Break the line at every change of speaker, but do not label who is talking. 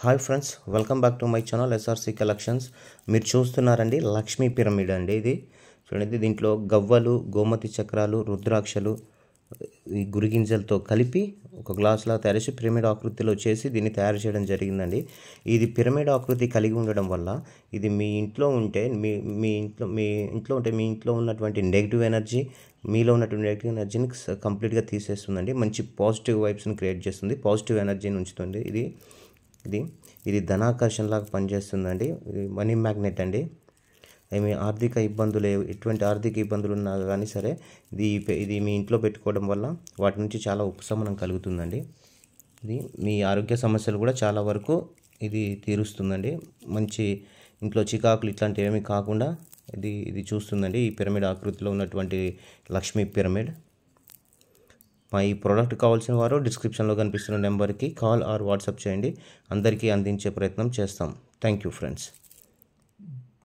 hi friends welcome back to my channel SRC collections మీరు చూస్తున్నారండి Lakshmi pyramid అండి ఇది చూడండి దీంట్లో గవ్వలు గోమతి చక్రాలు రుద్రాక్షలు ఈ గురిగింజలతో కలిపి ఒక గ్లాస్లో తయారు పిరమిడ్ ఆకృతిలో చేసి దీన్ని తయారు చేయడం జరిగిందండి ఇది పిరమిడ్ ఆకృతి కలిగి ఉండడం వల్ల ఇది మీ ఇంట్లో ఉంటే మీ మీ ఇంట్లో మీ ఇంట్లో ఉంటే మీ ఇంట్లో ఉన్నటువంటి నెగిటివ్ ఎనర్జీ మీలో ఉన్నటువంటి నెగిటివ్ ఎనర్జీని కంప్లీట్గా తీసేస్తుందండి మంచి పాజిటివ్ వైబ్స్ని క్రియేట్ చేస్తుంది పాజిటివ్ ఎనర్జీని ఉంచుతుంది ఇది ఇది ఇది ధనాకర్షణలాగా పనిచేస్తుందండి ఇది మనీ మ్యాగ్నెట్ అండి మీ ఆర్థిక ఇబ్బందులు ఎటువంటి ఆర్థిక ఇబ్బందులు ఉన్నా కానీ సరే ఇది ఇది మీ ఇంట్లో పెట్టుకోవడం వల్ల వాటి నుంచి చాలా ఉపశమనం కలుగుతుందండి ఇది మీ ఆరోగ్య సమస్యలు కూడా చాలా వరకు ఇది తీరుస్తుందండి మంచి ఇంట్లో చికాకులు ఇట్లాంటివి ఏమీ కాకుండా ఇది ఇది చూస్తుందండి ఈ పిరమిడ్ ఆకృతిలో ఉన్నటువంటి లక్ష్మీ పిరమిడ్ మా ఈ ప్రోడక్ట్ కావాల్సిన వారు డిస్క్రిప్షన్లో కనిపిస్తున్న నెంబర్కి కాల్ ఆర్ వాట్సాప్ చేయండి అందరికీ అందించే ప్రయత్నం చేస్తాం థ్యాంక్ యూ ఫ్రెండ్స్